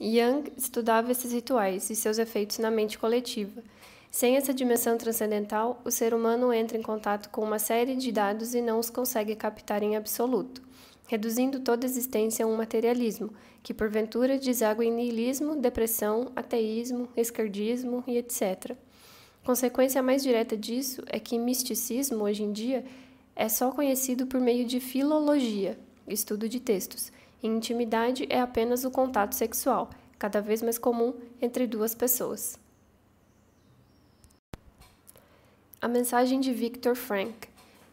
Young estudava esses rituais e seus efeitos na mente coletiva. Sem essa dimensão transcendental, o ser humano entra em contato com uma série de dados e não os consegue captar em absoluto, reduzindo toda existência a um materialismo, que porventura deságua em niilismo, depressão, ateísmo, esquerdismo e etc. Consequência mais direta disso é que misticismo, hoje em dia, é só conhecido por meio de filologia, estudo de textos, intimidade é apenas o contato sexual, cada vez mais comum entre duas pessoas. A mensagem de Viktor Frank.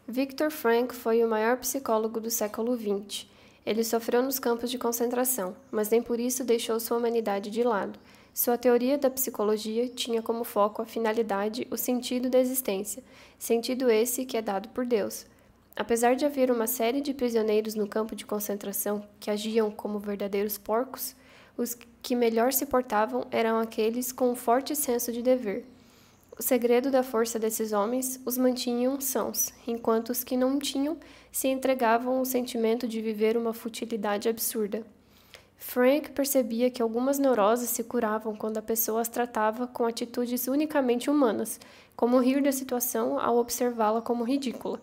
Viktor Frank foi o maior psicólogo do século XX. Ele sofreu nos campos de concentração, mas nem por isso deixou sua humanidade de lado. Sua teoria da psicologia tinha como foco a finalidade, o sentido da existência, sentido esse que é dado por Deus, Apesar de haver uma série de prisioneiros no campo de concentração que agiam como verdadeiros porcos, os que melhor se portavam eram aqueles com um forte senso de dever. O segredo da força desses homens os mantinham sãos, enquanto os que não tinham se entregavam ao sentimento de viver uma futilidade absurda. Frank percebia que algumas neuroses se curavam quando a pessoa as tratava com atitudes unicamente humanas, como rir da situação ao observá-la como ridícula.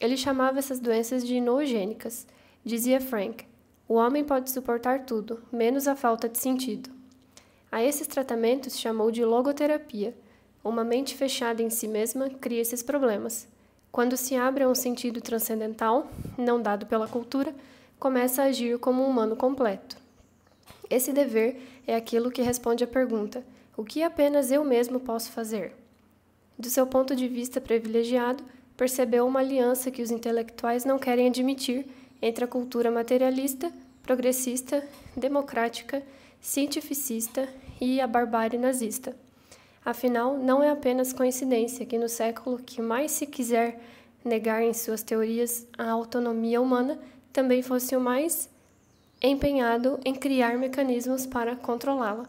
Ele chamava essas doenças de inogênicas, Dizia Frank: o homem pode suportar tudo, menos a falta de sentido. A esses tratamentos chamou de logoterapia. Uma mente fechada em si mesma cria esses problemas. Quando se abre a um sentido transcendental, não dado pela cultura, começa a agir como um humano completo. Esse dever é aquilo que responde à pergunta: o que apenas eu mesmo posso fazer? Do seu ponto de vista privilegiado, percebeu uma aliança que os intelectuais não querem admitir entre a cultura materialista, progressista, democrática, cientificista e a barbárie nazista. Afinal, não é apenas coincidência que no século que mais se quiser negar em suas teorias a autonomia humana, também fosse o mais empenhado em criar mecanismos para controlá-la.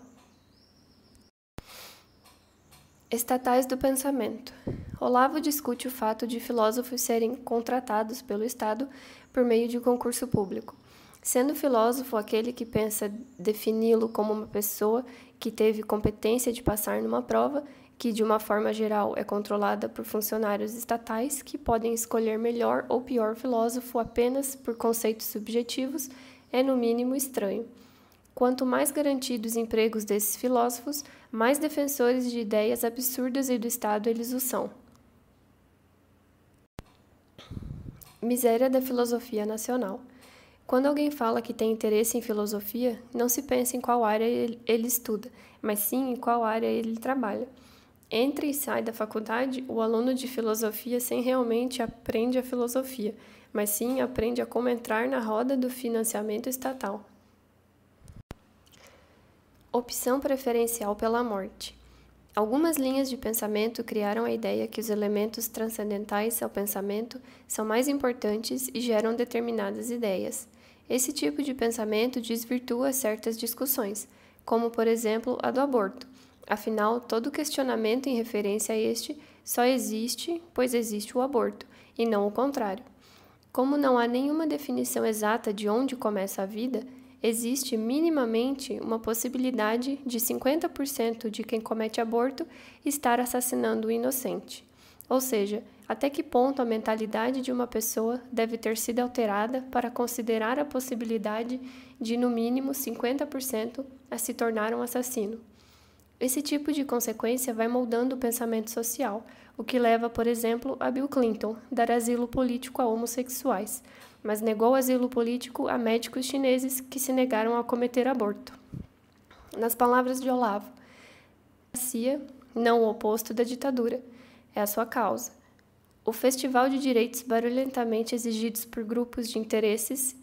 Estatais do pensamento. Olavo discute o fato de filósofos serem contratados pelo Estado por meio de concurso público. Sendo filósofo aquele que pensa defini-lo como uma pessoa que teve competência de passar numa prova, que de uma forma geral é controlada por funcionários estatais que podem escolher melhor ou pior filósofo apenas por conceitos subjetivos, é no mínimo estranho. Quanto mais garantidos empregos desses filósofos, mais defensores de ideias absurdas e do Estado eles o são. Miséria da filosofia nacional. Quando alguém fala que tem interesse em filosofia, não se pensa em qual área ele estuda, mas sim em qual área ele trabalha. Entra e sai da faculdade o aluno de filosofia sem realmente aprende a filosofia, mas sim aprende a como entrar na roda do financiamento estatal. Opção preferencial pela morte. Algumas linhas de pensamento criaram a ideia que os elementos transcendentais ao pensamento são mais importantes e geram determinadas ideias. Esse tipo de pensamento desvirtua certas discussões, como por exemplo a do aborto. Afinal, todo questionamento em referência a este só existe pois existe o aborto, e não o contrário. Como não há nenhuma definição exata de onde começa a vida, existe minimamente uma possibilidade de 50% de quem comete aborto estar assassinando o inocente. Ou seja, até que ponto a mentalidade de uma pessoa deve ter sido alterada para considerar a possibilidade de, no mínimo, 50% a se tornar um assassino? Esse tipo de consequência vai moldando o pensamento social, o que leva, por exemplo, a Bill Clinton dar asilo político a homossexuais, mas negou asilo político a médicos chineses que se negaram a cometer aborto. Nas palavras de Olavo, a CIA, não o oposto da ditadura, é a sua causa. O festival de direitos barulhentamente exigidos por grupos de interesses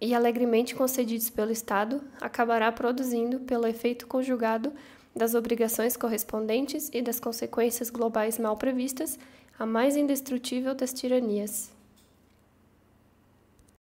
e alegremente concedidos pelo Estado acabará produzindo, pelo efeito conjugado, das obrigações correspondentes e das consequências globais mal previstas, a mais indestrutível das tiranias.